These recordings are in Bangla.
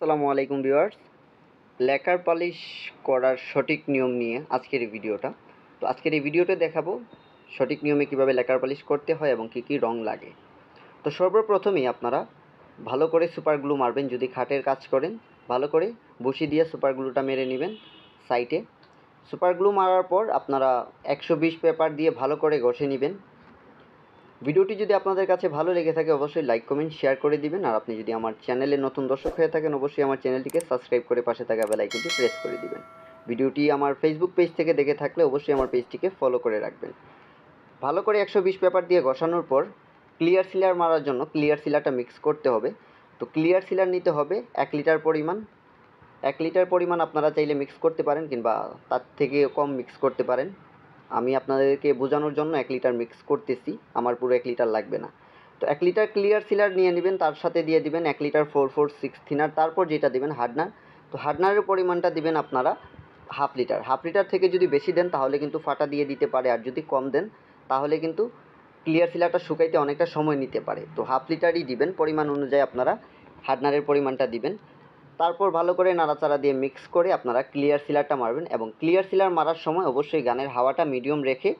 আসসালামু আলাইকুম ভিউয়ার্স লেকার পালিশ করার সঠিক নিয়ম নিয়ে আজকের এই ভিডিওটা তো আজকের এই ভিডিওতে দেখাবো সঠিক নিয়মে কিভাবে লেকার পালিশ করতে হয় এবং কি কি রং লাগে তো সর্বপ্রথমেই আপনারা ভালো করে সুপার গ্লু মারবেন যদি খাটের কাজ করেন ভালো করে বসি দিয়ে সুপার গ্লুটা মেরে নেবেন সাইটে সুপার গ্লু মারার পর আপনারা একশো বিশ পেপার দিয়ে ভালো করে ঘষে নেবেন ভিডিওটি যদি আপনাদের কাছে ভালো লেগে থাকে অবশ্যই লাইক কমেন্ট শেয়ার করে দিবেন আর আপনি যদি আমার চ্যানেলে নতুন দর্শক হয়ে থাকেন অবশ্যই আমার চ্যানেলটিকে সাবস্ক্রাইব করে পাশে থাকা বেলাইকনটি প্রেস করে দিবেন ভিডিওটি আমার ফেসবুক পেজ থেকে দেখে থাকলে অবশ্যই আমার পেজটিকে ফলো করে রাখবেন ভালো করে একশো বিশ পেপার দিয়ে ঘষানোর পর ক্লিয়ার সিলার মারার জন্য ক্লিয়ার সিলারটা মিক্স করতে হবে তো ক্লিয়ার সিলার নিতে হবে এক লিটার পরিমাণ এক লিটার পরিমাণ আপনারা চাইলে মিক্স করতে পারেন কিংবা তার থেকে কম মিক্স করতে পারেন আমি আপনাদেরকে বোঝানোর জন্য এক লিটার মিক্স করতেছি আমার পুরো এক লিটার লাগবে না তো এক লিটার ক্লিয়ার সিলার নিয়ে নেবেন তার সাথে দিয়ে দিবেন এক litre four four six thinner তারপর যেটা দিবেন হার্ডনার তো হার্ডনারের পরিমাণটা দিবেন আপনারা হাফ লিটার হাফ লিটার থেকে যদি বেশি দেন তাহলে কিন্তু ফাটা দিয়ে দিতে পারে আর যদি কম দেন তাহলে কিন্তু ক্লিয়ার সিলারটা শুকাইতে অনেকটা সময় নিতে পারে তো হাফ লিটারই দিবেন পরিমাণ অনুযায়ী আপনারা হার্ডনারের পরিমাণটা দিবেন তারপর ভালো করে নাড়াচাড়া দিয়ে মিক্স করে আপনারা ক্লিয়ার সিলারটা মারবেন এবং ক্লিয়ার সিলার মারার সময় অবশ্যই গানের হাওয়াটা মিডিয়াম রেখে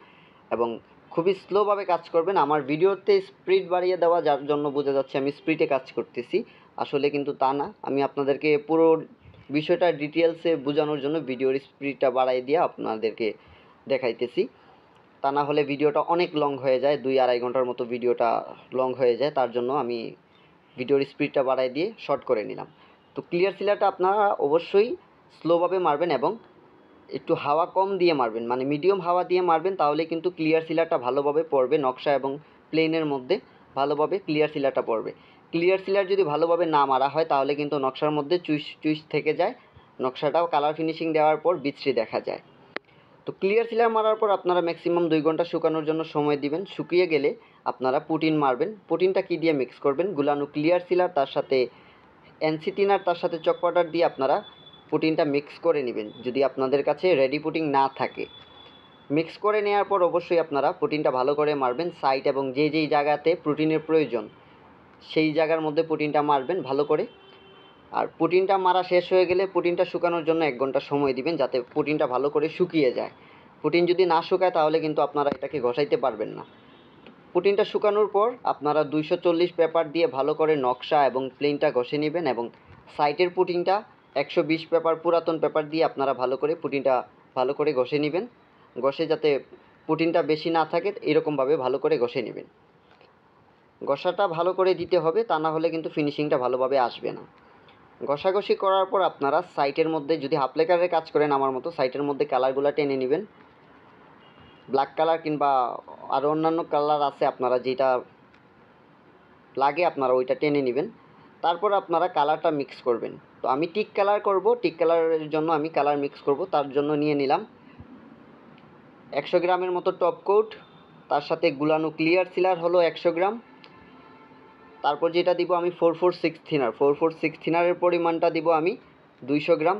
এবং খুবই স্লোভাবে কাজ করবেন আমার ভিডিওতে স্পিড বাড়িয়ে দেওয়া যার জন্য বোঝা যাচ্ছে আমি স্পিডে কাজ করতেছি আসলে কিন্তু তা না আমি আপনাদেরকে পুরো বিষয়টা ডিটেলসে বোঝানোর জন্য ভিডিওর স্পিডটা বাড়াই দিয়ে আপনাদেরকে দেখাইতেছি তা না হলে ভিডিওটা অনেক লং হয়ে যায় দুই আড়াই ঘন্টার মতো ভিডিওটা লং হয়ে যায় তার জন্য আমি ভিডিওর স্পিডটা বাড়াই দিয়ে শর্ট করে নিলাম তো ক্লিয়ার শিলাটা আপনারা অবশ্যই স্লোভাবে মারবেন এবং একটু হাওয়া কম দিয়ে মারবেন মানে মিডিয়াম হাওয়া দিয়ে মারবেন তাহলে কিন্তু ক্লিয়ার শিলাটা ভালোভাবে পড়বে নকশা এবং প্লেনের মধ্যে ভালোভাবে ক্লিয়ার শিলাটা পড়বে ক্লিয়ার শিলার যদি ভালোভাবে না মারা হয় তাহলে কিন্তু নকশার মধ্যে চুইস চুইস থেকে যায় নকশাটাও কালার ফিনিশিং দেওয়ার পর বিচ্ছি দেখা যায় তো ক্লিয়ার শিলার মারার পর আপনারা ম্যাক্সিমাম দুই ঘন্টা শুকানোর জন্য সময় দিবেন শুকিয়ে গেলে আপনারা পুটিন মারবেন পুটিনটা কি দিয়ে মিক্স করবেন গুলানো ক্লিয়ার শিলার তার সাথে এনসিটিন তার সাথে চক পাউডার দিয়ে আপনারা পুটিনটা মিক্স করে নেবেন যদি আপনাদের কাছে রেডি পুটিং না থাকে মিক্স করে নেওয়ার পর অবশ্যই আপনারা পুটিনটা ভালো করে মারবেন সাইড এবং যে যেই জায়গাতে প্রোটিনের প্রয়োজন সেই জায়গার মধ্যে পুটিনটা মারবেন ভালো করে আর পুটিনটা মারা শেষ হয়ে গেলে পুটিনটা শুকানোর জন্য এক ঘন্টা সময় দিবেন যাতে পুটিনটা ভালো করে শুকিয়ে যায় পুটিন যদি না শুকায় তাহলে কিন্তু আপনারা এটাকে ঘষাইতে পারবেন না পুটিনটা শুকানোর পর আপনারা দুইশো চল্লিশ পেপার দিয়ে ভালো করে নকশা এবং প্লেনটা ঘষে নেবেন এবং সাইটের পুটিনটা একশো বিশ পেপার পুরাতন পেপার দিয়ে আপনারা ভালো করে পুটিনটা ভালো করে ঘষে নেবেন ঘষে যাতে পুটিনটা বেশি না থাকে এরকমভাবে ভালো করে ঘষে নেবেন ঘষাটা ভালো করে দিতে হবে তা না হলে কিন্তু ফিনিশিংটা ভালোভাবে আসবে না ঘষাঘষি করার পর আপনারা সাইটের মধ্যে যদি হাফ লেকারের কাজ করেন আমার মতো সাইটের মধ্যে কালারগুলো টেনে নেবেন ব্ল্যাক কালার কিংবা আরও অন্যান্য কালার আছে আপনারা যেটা লাগে আপনারা ওইটা টেনে নেবেন তারপর আপনারা কালারটা মিক্স করবেন তো আমি টিক কালার করব টিক কালারের জন্য আমি কালার মিক্স করব তার জন্য নিয়ে নিলাম একশো গ্রামের মতো টপ কোট তার সাথে গুলানো ক্লিয়ার সিলার হলো একশো গ্রাম তারপর যেটা দিব আমি four four six thinner four four six থিনারের পরিমাণটা দিব আমি দুইশো গ্রাম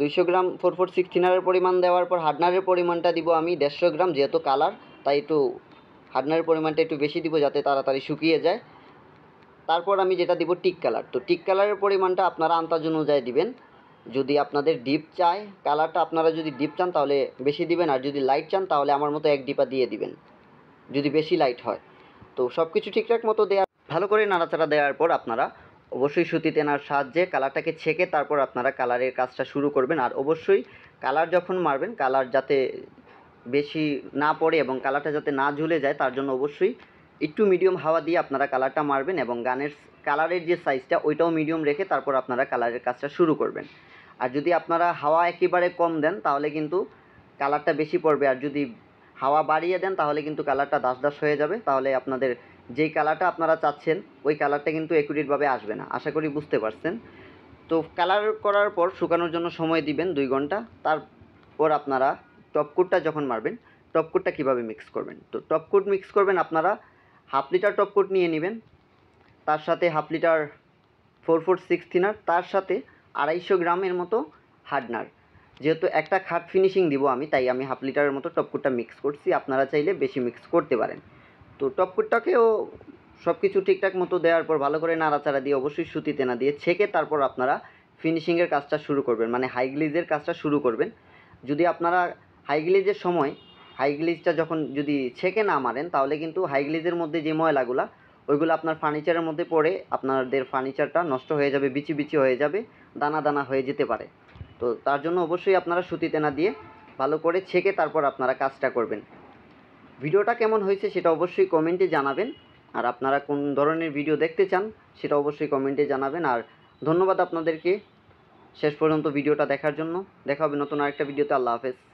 দুইশো গ্রাম ফোর ফোর সিক্স থিনারের পরিমাণ দেওয়ার পর হার্ডনারের পরিমাণটা দিব আমি দেড়শো গ্রাম যেহেতু কালার তাই একটু হার্ডনারের পরিমাণটা একটু বেশি দিব যাতে তাড়াতাড়ি শুকিয়ে যায় তারপর আমি যেটা দিব টিক কালার তো টিক কালারের পরিমাণটা আপনারা আন্তাজ অনুযায়ী দিবেন যদি আপনাদের ডিপ চায় কালারটা আপনারা যদি ডিপ চান তাহলে বেশি দিবেন আর যদি লাইট চান তাহলে আমার মতো এক ডিপা দিয়ে দিবেন যদি বেশি লাইট হয় তো সব কিছু ঠিকঠাক মতো দেওয়া ভালো করে নাড়াচাড়া দেওয়ার পর আপনারা অবশ্যই সুতি তেনার সাহায্যে কালারটাকে ছেঁকে তারপর আপনারা কালারের কাজটা শুরু করবেন আর অবশ্যই কালার যখন মারবেন কালার যাতে বেশি না পড়ে এবং কালারটা যাতে না ঝুলে যায় তার জন্য অবশ্যই একটু মিডিয়াম হাওয়া দিয়ে আপনারা কালারটা মারবেন এবং গানের কালারের যে সাইজটা ওইটাও মিডিয়াম রেখে তারপর আপনারা কালারের কাজটা শুরু করবেন আর যদি আপনারা হাওয়া একেবারে কম দেন তাহলে কিন্তু কালারটা বেশি পড়বে আর যদি হাওয়া বাড়িয়ে দেন তাহলে কিন্তু কালারটা দাস দাস হয়ে যাবে তাহলে আপনাদের যেই কালারটা আপনারা চাচ্ছেন ওই কালারটা কিন্তু একুরেটভাবে আসবে না আশা করি বুঝতে পারছেন তো কালার করার পর শুকানোর জন্য সময় দিবেন দুই ঘন্টা তারপর আপনারা টপকুটটা যখন মারবেন টপকুটটা কিভাবে মিক্স করবেন তো টপকুট মিক্স করবেন আপনারা হাফ লিটার টপকুট নিয়ে নেবেন তার সাথে half litre four four six thinner তার সাথে আড়াইশো গ্রামের মতো হার্ডনার যেহেতু একটা খাট ফিনিশিং দিব আমি তাই আমি হাফ লিটারের মতো টপকুটটা মিক্স করছি আপনারা চাইলে বেশি মিক্স করতে পারেন তো টকপুরটাকেও সব কিছু ঠিকঠাক মতো দেওয়ার পর ভালো করে নাড়াচাড়া দিয়ে অবশ্যই সুতিতে না দিয়ে ছেঁকে তারপর আপনারা ফিনিশিংয়ের কাজটা শুরু করবেন মানে হাই গ্লিজের কাজটা শুরু করবেন যদি আপনারা হাই সময় হাই গ্লিজটা যখন যদি ছেঁকে না মারেন তাহলে কিন্তু হাই মধ্যে যে ময়লাগুলা ওইগুলো আপনার ফার্নিচারের মধ্যে পড়ে আপনাদের ফার্নিচারটা নষ্ট হয়ে যাবে বিচি বিচি হয়ে যাবে দানা দানা হয়ে যেতে পারে তো তার জন্য অবশ্যই আপনারা সুতিতে না দিয়ে ভালো করে ছেঁকে তারপর আপনারা কাজটা করবেন ভিডিওটা কেমন হয়েছে সেটা অবশ্যই কমেন্টে জানাবেন আর আপনারা কোন ধরনের ভিডিও দেখতে চান সেটা অবশ্যই কমেন্টে জানাবেন আর ধন্যবাদ আপনাদেরকে শেষ পর্যন্ত ভিডিওটা দেখার জন্য দেখা হবে নতুন আরেকটা ভিডিওতে আল্লাহ হাফেজ